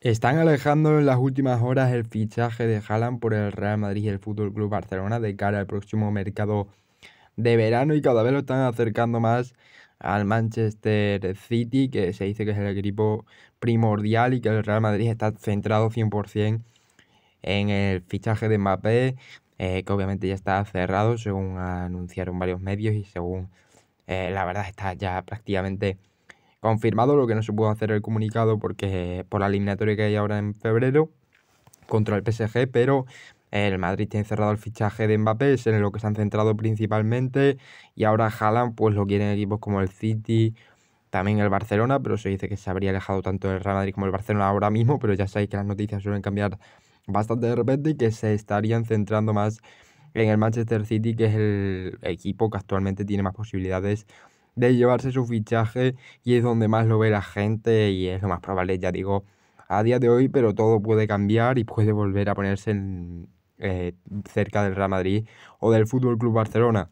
Están alejando en las últimas horas el fichaje de Haaland por el Real Madrid y el Fútbol Club Barcelona de cara al próximo mercado de verano y cada vez lo están acercando más al Manchester City, que se dice que es el equipo primordial y que el Real Madrid está centrado 100% en el fichaje de Mbappé, eh, que obviamente ya está cerrado según anunciaron varios medios y según eh, la verdad está ya prácticamente confirmado, lo que no se pudo hacer el comunicado porque eh, por la eliminatoria que hay ahora en febrero contra el PSG, pero el Madrid tiene cerrado el fichaje de Mbappé, es en lo que se han centrado principalmente, y ahora Haaland pues lo quieren equipos como el City, también el Barcelona, pero se dice que se habría alejado tanto el Real Madrid como el Barcelona ahora mismo, pero ya sabéis que las noticias suelen cambiar bastante de repente y que se estarían centrando más en el Manchester City, que es el equipo que actualmente tiene más posibilidades de llevarse su fichaje y es donde más lo ve la gente y es lo más probable, ya digo, a día de hoy, pero todo puede cambiar y puede volver a ponerse en, eh, cerca del Real Madrid o del Fútbol Club Barcelona.